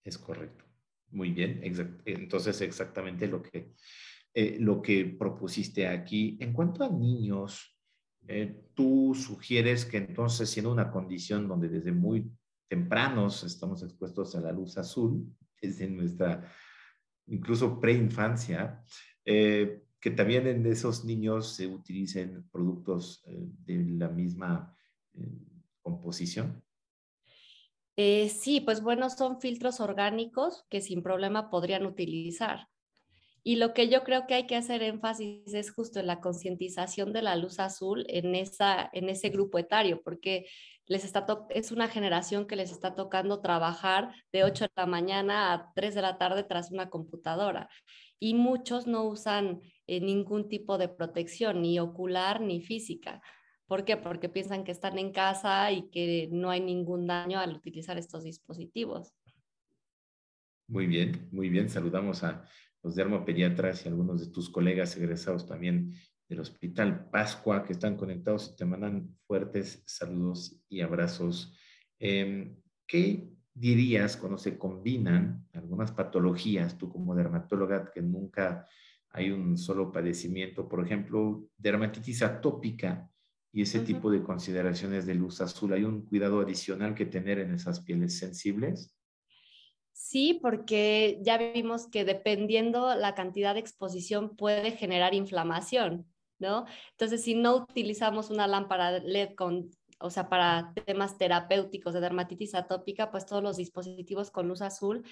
es correcto. Muy bien, entonces exactamente lo que, eh, lo que propusiste aquí. En cuanto a niños, eh, tú sugieres que entonces siendo una condición donde desde muy tempranos estamos expuestos a la luz azul, desde nuestra incluso preinfancia, eh, que también en esos niños se utilicen productos eh, de la misma composición. sí, pues bueno, son filtros orgánicos que sin problema podrían utilizar. Y lo que yo creo que hay que hacer énfasis es justo en la concientización de la luz azul en, esa, en ese grupo etario, porque les está es una generación que les está tocando trabajar de 8 de la mañana a 3 de la tarde tras una computadora. Y muchos no usan eh, ningún tipo de protección, ni ocular ni física. ¿Por qué? Porque piensan que están en casa y que no hay ningún daño al utilizar estos dispositivos. Muy bien, muy bien. Saludamos a los pues, dermopediatras y algunos de tus colegas egresados también del Hospital Pascua que están conectados y te mandan fuertes saludos y abrazos. Em, ¿Qué dirías cuando se combinan algunas patologías, tú como dermatóloga, que nunca hay un solo padecimiento, por ejemplo, dermatitis atópica y ese tipo de consideraciones de luz azul? ¿Hay un cuidado adicional que tener en esas pieles sensibles? Sí, porque ya vimos que dependiendo la cantidad de exposición puede generar inflamación, ¿no? Entonces, si no utilizamos una lámpara LED o sea, para temas terapéuticos de dermatitis atópica, pues todos los dispositivos con luz azul,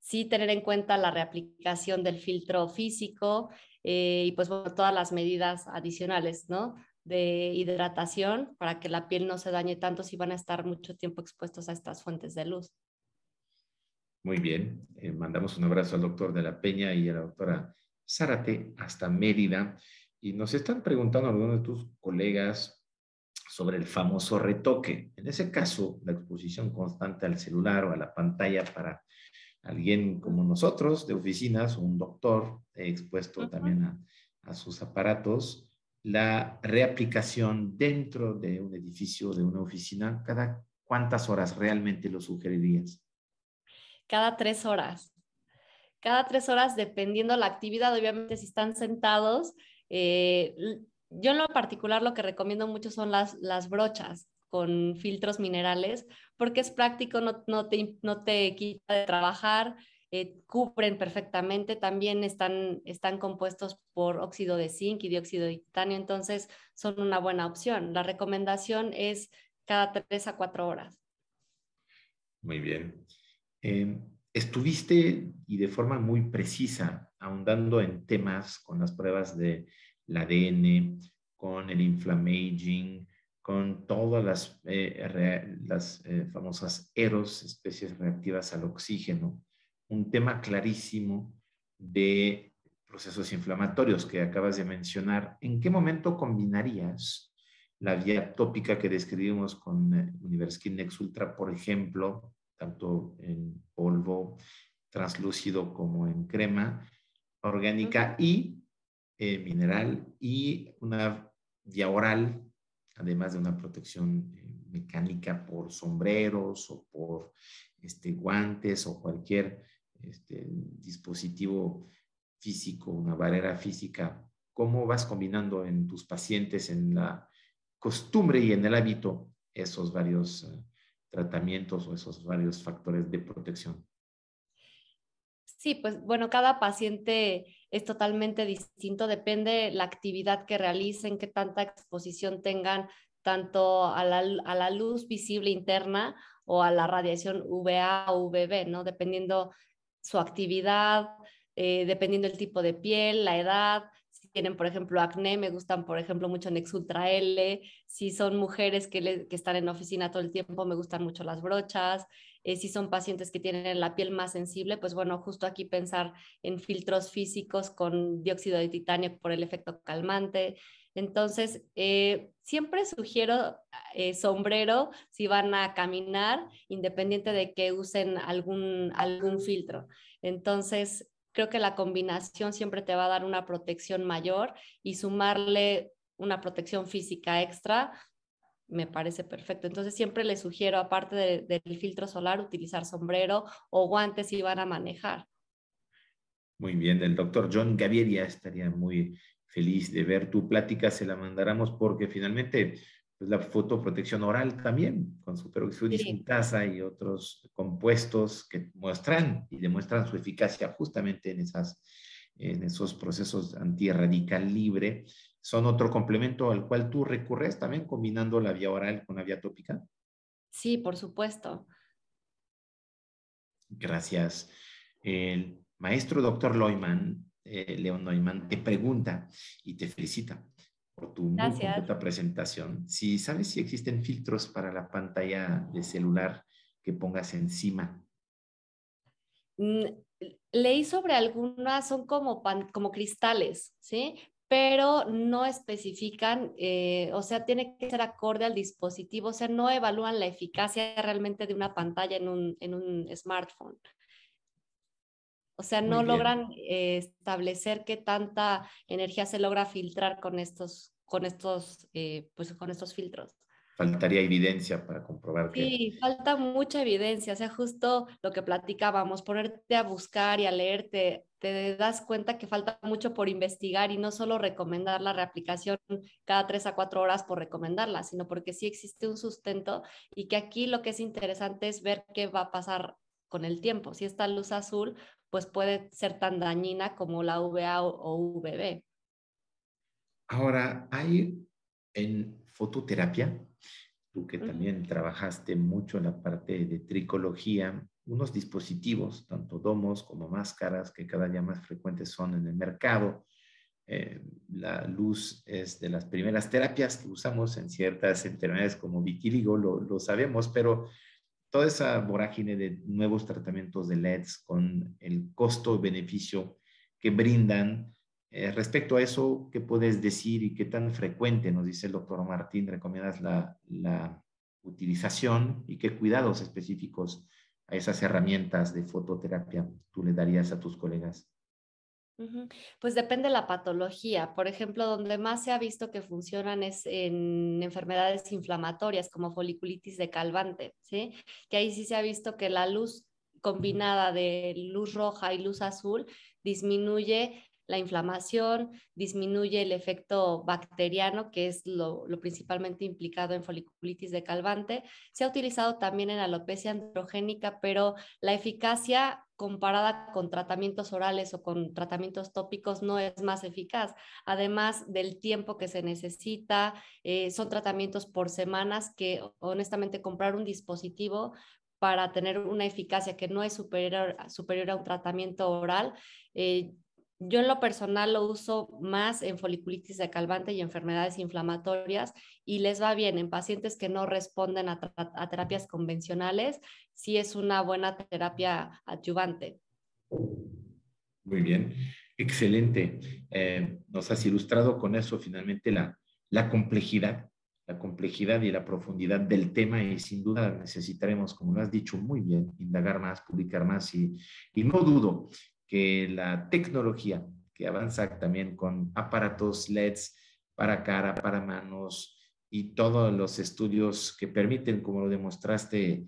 sí tener en cuenta la reaplicación del filtro físico eh, y pues todas las medidas adicionales, ¿no? de hidratación para que la piel no se dañe tanto si van a estar mucho tiempo expuestos a estas fuentes de luz. Muy bien, eh, mandamos un abrazo al doctor de la Peña y a la doctora Zárate hasta Mérida. Y nos están preguntando algunos de tus colegas sobre el famoso retoque. En ese caso, la exposición constante al celular o a la pantalla para alguien como nosotros de oficinas o un doctor expuesto también a, a sus aparatos, la reaplicación dentro de un edificio, de una oficina, cada cuántas horas realmente lo sugerirías cada tres horas. Cada tres horas, dependiendo la actividad, obviamente si están sentados, eh, yo en lo particular lo que recomiendo mucho son las, brochas con filtros minerales, porque es práctico, no, te, quita de trabajar, eh, cubren perfectamente, también están, están compuestos por óxido de zinc y dióxido de titanio, entonces son una buena opción. La recomendación es cada tres a cuatro horas. Muy bien. Eh, estuviste y de forma muy precisa ahondando en temas con las pruebas del ADN, con el inflamaging, con todas las, eh, las eh, famosas EROS, especies reactivas al oxígeno, un tema clarísimo de procesos inflamatorios que acabas de mencionar. ¿En qué momento combinarías la vía tópica que describimos con Universkin Ultra, por ejemplo, tanto en polvo translúcido como en crema orgánica y eh, mineral y una vía oral, además de una protección eh, mecánica por sombreros o por este, guantes o cualquier este, dispositivo físico, una barrera física. ¿Cómo vas combinando en tus pacientes, en la costumbre y en el hábito esos varios eh, tratamientos o esos varios factores de protección? Sí, pues bueno, cada paciente es totalmente distinto, depende la actividad que realicen, qué tanta exposición tengan tanto a la, luz visible interna o a la radiación UVA o UVB, ¿no? Dependiendo su actividad, eh, dependiendo el tipo de piel, la edad, tienen, por ejemplo, acné, me gustan, por ejemplo, mucho Nexultra Ultra L. Si son mujeres que, están en oficina todo el tiempo, me gustan mucho las brochas. Eh, si son pacientes que tienen la piel más sensible, pues bueno, justo aquí pensar en filtros físicos con dióxido de titanio por el efecto calmante. Entonces, eh, siempre sugiero eh, sombrero si van a caminar, independiente de que usen algún, algún filtro. Entonces, creo que la combinación siempre te va a dar una protección mayor y sumarle una protección física extra me parece perfecto. Entonces siempre le sugiero, aparte del filtro solar, utilizar sombrero o guantes si van a manejar. Muy bien, el doctor John Gaviria estaría muy feliz de ver tu plática, se la mandáramos porque finalmente pues, la fotoprotección oral también, con superoxidisintasa y otros compuestos que muestran y demuestran su eficacia justamente en, esas, en esos procesos antirradical libre. ¿Son otro complemento al cual tú recurres también combinando la vía oral con la vía tópica? Sí, por supuesto. Gracias. El maestro doctor Leumann, eh, Leon Neumann, te pregunta y te felicita por tu presentación. Si sabes si existen filtros para la pantalla de celular que pongas encima. Mm, leí sobre algunas, son como, como cristales, ¿sí? Pero no especifican, eh, o sea, tiene que ser acorde al dispositivo, o sea, no evalúan la eficacia realmente de una pantalla en un, en un smartphone. O sea, no logran eh, establecer qué tanta energía se logra filtrar con estos, con estos, eh, pues, con estos filtros. Faltaría evidencia para comprobar que. Sí, falta mucha evidencia. O sea, justo lo que platicábamos, ponerte a buscar y a leerte, te, te das cuenta que falta mucho por investigar y no solo recomendar la reaplicación cada tres a cuatro horas por recomendarla, sino porque sí existe un sustento y que aquí lo que es interesante es ver qué va a pasar con el tiempo. Si esta luz azul, pues puede ser tan dañina como la VA o, VB. Ahora, hay en fototerapia, tú que también trabajaste mucho en la parte de tricología, unos dispositivos, tanto domos como máscaras, que cada día más frecuentes son en el mercado. Eh, la luz es de las primeras terapias que usamos en ciertas enfermedades como vitiligo, lo sabemos, pero toda esa vorágine de nuevos tratamientos de LEDs con el costo-beneficio que brindan. Eh, respecto a eso, ¿qué puedes decir y qué tan frecuente, nos dice el doctor Martín, recomiendas la utilización y qué cuidados específicos a esas herramientas de fototerapia tú le darías a tus colegas? Pues depende de la patología. Por ejemplo, donde más se ha visto que funcionan es en enfermedades inflamatorias como foliculitis de calvante, ¿sí? Que ahí sí se ha visto que la luz combinada de luz roja y luz azul disminuye la inflamación, disminuye el efecto bacteriano, que es lo, principalmente implicado en foliculitis calvante, Se ha utilizado también en alopecia androgénica, pero la eficacia comparada con tratamientos orales o con tratamientos tópicos no es más eficaz, además del tiempo que se necesita, eh, son tratamientos por semanas que honestamente comprar un dispositivo para tener una eficacia que no es superior, superior a un tratamiento oral, eh, yo en lo personal lo uso más en foliculitis de calvante y enfermedades inflamatorias y les va bien en pacientes que no responden a, terapias convencionales, si es una buena terapia adyuvante. Muy bien, excelente. Eh, nos has ilustrado con eso finalmente la, complejidad, la complejidad y la profundidad del tema y sin duda necesitaremos, como lo has dicho muy bien, indagar más, publicar más y, y no dudo que la tecnología que avanza también con aparatos LEDs para cara, para manos y todos los estudios que permiten, como lo demostraste,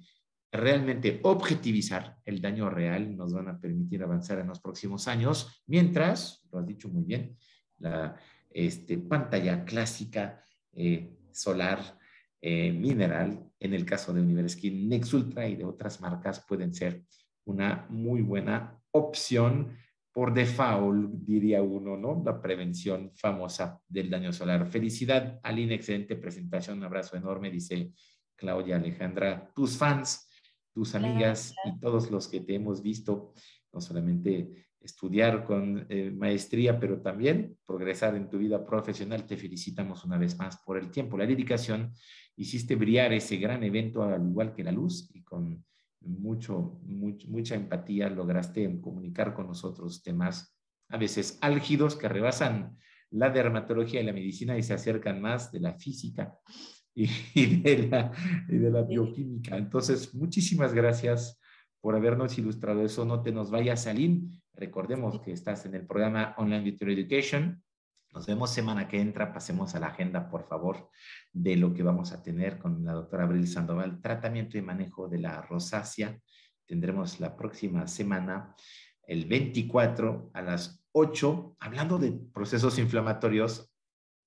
realmente objetivizar el daño real, nos van a permitir avanzar en los próximos años, mientras, lo has dicho muy bien, la este, pantalla clásica eh, solar eh, mineral, en el caso de Universkin Next Ultra y de otras marcas, pueden ser una muy buena opción por default, diría uno, ¿no? La prevención famosa del daño solar. Felicidad, Aline, excelente presentación, un abrazo enorme, dice Claudia Alejandra, tus fans, tus amigas y todos los que te hemos visto, no solamente estudiar con eh, maestría, pero también progresar en tu vida profesional. Te felicitamos una vez más por el tiempo, la dedicación. Hiciste brillar ese gran evento al igual que la luz y con mucho, mucha empatía, lograste comunicar con nosotros temas a veces álgidos que rebasan la dermatología y la medicina y se acercan más de la física [LAUGHS] y, de, la, bioquímica. Entonces, muchísimas gracias por habernos ilustrado eso. No te nos vayas, salir. Recordemos que estás en el programa Online Virtual Education nos vemos semana que entra. Pasemos a la agenda, por favor, de lo que vamos a tener con la doctora Abril Sandoval, tratamiento y manejo de la rosácea. Tendremos la próxima semana, el 24 a las 8, hablando de procesos inflamatorios.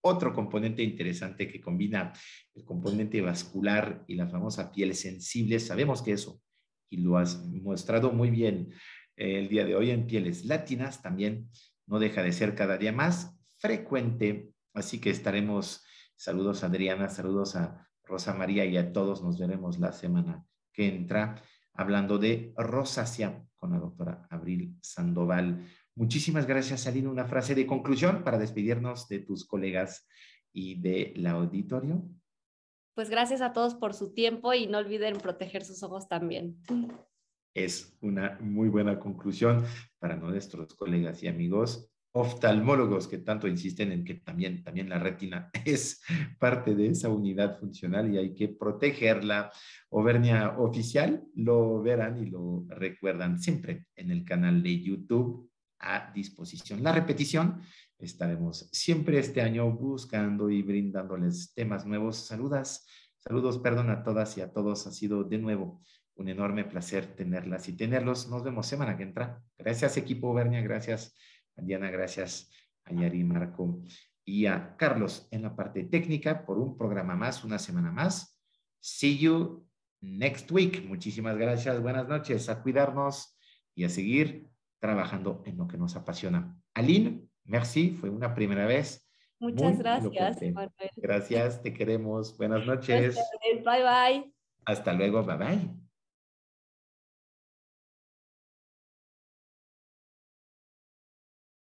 Otro componente interesante que combina el componente vascular y la famosa piel sensible. Sabemos que eso, y lo has mostrado muy bien eh, el día de hoy en pieles latinas, también no deja de ser cada día más frecuente. Así que estaremos. Saludos Adriana, saludos a Rosa María y a todos. Nos veremos la semana que entra hablando de rosacia con la doctora Abril Sandoval. Muchísimas gracias, Salina, Una frase de conclusión para despedirnos de tus colegas y del auditorio. Pues gracias a todos por su tiempo y no olviden proteger sus ojos también. Es una muy buena conclusión para nuestros colegas y amigos oftalmólogos que tanto insisten en que también, también la retina [LAUGHS] es parte de esa unidad funcional y hay que protegerla. Overnia Oficial lo verán y lo recuerdan siempre en el canal de YouTube a disposición. La repetición, estaremos siempre este año buscando y brindándoles temas nuevos. Saludas, saludos, perdón a todas y a todos. Ha sido de nuevo un enorme placer tenerlas y tenerlos. Nos vemos semana que entra. Gracias equipo obernia, gracias. Diana, gracias. A Yari, Marco y a Carlos en la parte técnica por un programa más, una semana más. See you next week. Muchísimas gracias. Buenas noches. A cuidarnos y a seguir trabajando en lo que nos apasiona. Aline, merci. Fue una primera vez. Muchas gracias. Gracias, te queremos. Buenas noches. Bye bye. Hasta luego. Bye bye.